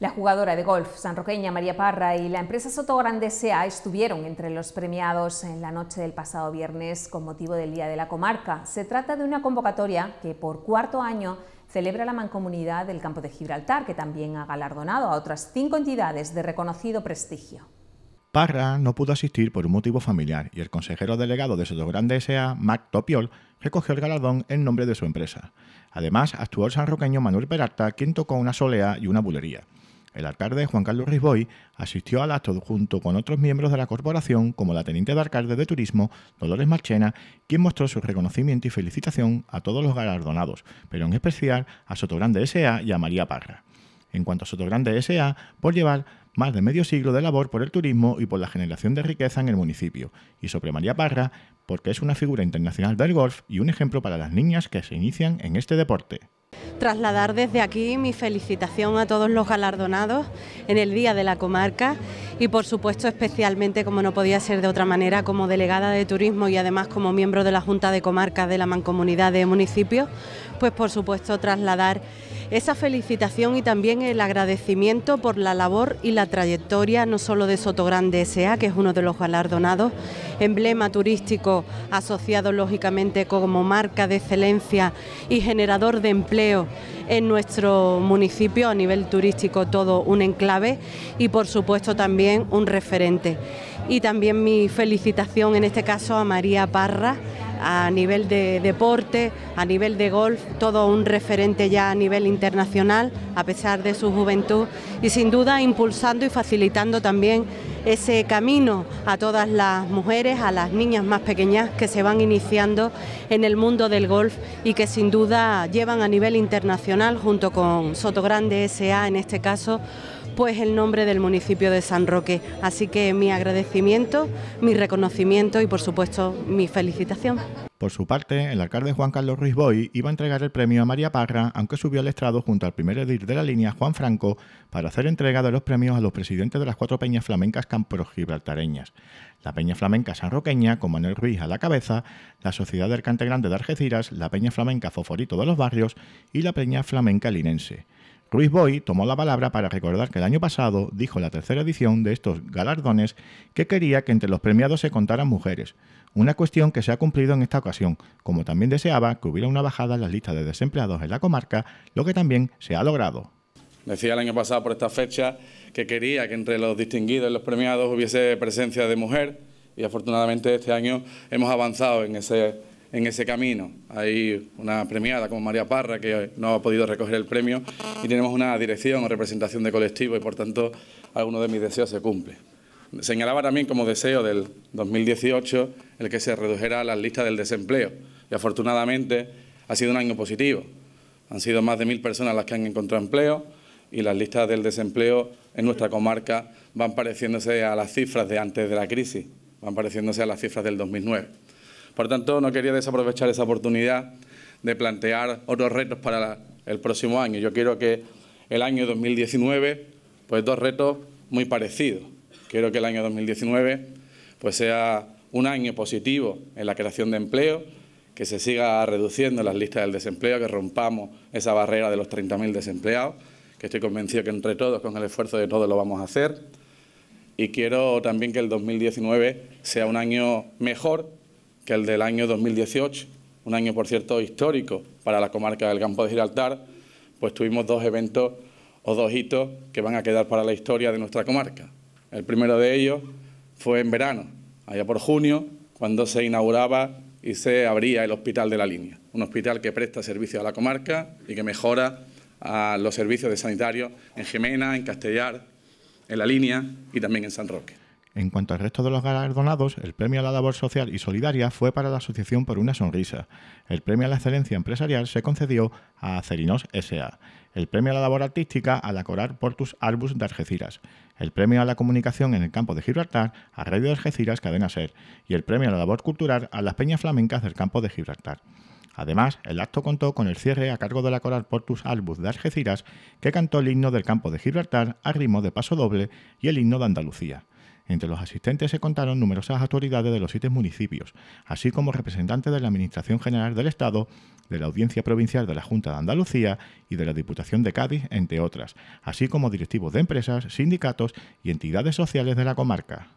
La jugadora de golf sanroqueña María Parra y la empresa Soto estuvieron entre los premiados en la noche del pasado viernes con motivo del Día de la Comarca. Se trata de una convocatoria que por cuarto año celebra la mancomunidad del campo de Gibraltar, que también ha galardonado a otras cinco entidades de reconocido prestigio. Parra no pudo asistir por un motivo familiar y el consejero delegado de Sotogrande S.A., Mac Topiol, recogió el galardón en nombre de su empresa. Además, actuó el sanroqueño Manuel Peralta, quien tocó una solea y una bulería. El alcalde Juan Carlos Risboy asistió al acto junto con otros miembros de la corporación, como la teniente de alcalde de turismo, Dolores Marchena, quien mostró su reconocimiento y felicitación a todos los galardonados, pero en especial a Sotogrande S.A. y a María Parra. En cuanto a Sotogrande S.A., por llevar más de medio siglo de labor por el turismo y por la generación de riqueza en el municipio, y sobre María Parra, porque es una figura internacional del golf y un ejemplo para las niñas que se inician en este deporte trasladar desde aquí mi felicitación a todos los galardonados en el Día de la Comarca y por supuesto especialmente, como no podía ser de otra manera, como delegada de turismo y además como miembro de la Junta de Comarca de la Mancomunidad de Municipios, pues por supuesto trasladar esa felicitación y también el agradecimiento por la labor y la trayectoria no solo de Sotogrande S.A., que es uno de los galardonados, emblema turístico asociado lógicamente como marca de excelencia y generador de empleo en nuestro municipio a nivel turístico, todo un enclave y por supuesto también un referente. Y también mi felicitación en este caso a María Parra, a nivel de deporte, a nivel de golf, todo un referente ya a nivel internacional, a pesar de su juventud, y sin duda impulsando y facilitando también ese camino a todas las mujeres, a las niñas más pequeñas que se van iniciando en el mundo del golf y que sin duda llevan a nivel internacional, junto con Soto Grande SA en este caso, pues el nombre del municipio de San Roque. Así que mi agradecimiento, mi reconocimiento y por supuesto mi felicitación. Por su parte, el alcalde Juan Carlos Ruiz Boy iba a entregar el premio a María Parra, aunque subió al estrado junto al primer edil de la línea, Juan Franco, para hacer entrega de los premios a los presidentes de las cuatro peñas flamencas gibraltareñas. La Peña Flamenca Sanroqueña, con Manuel Ruiz a la cabeza, la Sociedad del Cante Grande de Argeciras, la Peña Flamenca Foforito de los Barrios y la Peña Flamenca Linense. Ruiz Boy tomó la palabra para recordar que el año pasado dijo en la tercera edición de estos galardones que quería que entre los premiados se contaran mujeres, una cuestión que se ha cumplido en esta ocasión, como también deseaba que hubiera una bajada en las listas de desempleados en la comarca, lo que también se ha logrado. Decía el año pasado por esta fecha que quería que entre los distinguidos y los premiados hubiese presencia de mujer y afortunadamente este año hemos avanzado en ese en ese camino. Hay una premiada como María Parra que no ha podido recoger el premio y tenemos una dirección o representación de colectivo y por tanto alguno de mis deseos se cumple. Señalaba también como deseo del 2018 el que se redujera las listas del desempleo y afortunadamente ha sido un año positivo. Han sido más de mil personas las que han encontrado empleo y las listas del desempleo en nuestra comarca van pareciéndose a las cifras de antes de la crisis, van pareciéndose a las cifras del 2009. Por tanto, no quería desaprovechar esa oportunidad de plantear otros retos para el próximo año. Yo quiero que el año 2019, pues dos retos muy parecidos. Quiero que el año 2019 pues sea un año positivo en la creación de empleo, que se siga reduciendo las listas del desempleo, que rompamos esa barrera de los 30.000 desempleados, que estoy convencido que entre todos, con el esfuerzo de todos, lo vamos a hacer. Y quiero también que el 2019 sea un año mejor el del año 2018, un año, por cierto, histórico para la comarca del Campo de Giraltar, pues tuvimos dos eventos o dos hitos que van a quedar para la historia de nuestra comarca. El primero de ellos fue en verano, allá por junio, cuando se inauguraba y se abría el Hospital de la Línea, un hospital que presta servicio a la comarca y que mejora a los servicios de sanitarios en Gemena, en Castellar, en la Línea y también en San Roque. En cuanto al resto de los galardonados, el premio a la labor social y solidaria fue para la Asociación por una Sonrisa. El premio a la excelencia empresarial se concedió a Cerinos S.A. El premio a la labor artística a la Coral Portus Arbus de Argeciras. El premio a la comunicación en el campo de Gibraltar a Radio de Algeciras Cadena Ser. Y el premio a la labor cultural a las Peñas Flamencas del campo de Gibraltar. Además, el acto contó con el cierre a cargo de la coral Portus Albus de Argeciras, que cantó el himno del campo de Gibraltar a ritmo de paso doble y el himno de Andalucía. Entre los asistentes se contaron numerosas autoridades de los siete municipios, así como representantes de la Administración General del Estado, de la Audiencia Provincial de la Junta de Andalucía y de la Diputación de Cádiz, entre otras, así como directivos de empresas, sindicatos y entidades sociales de la comarca.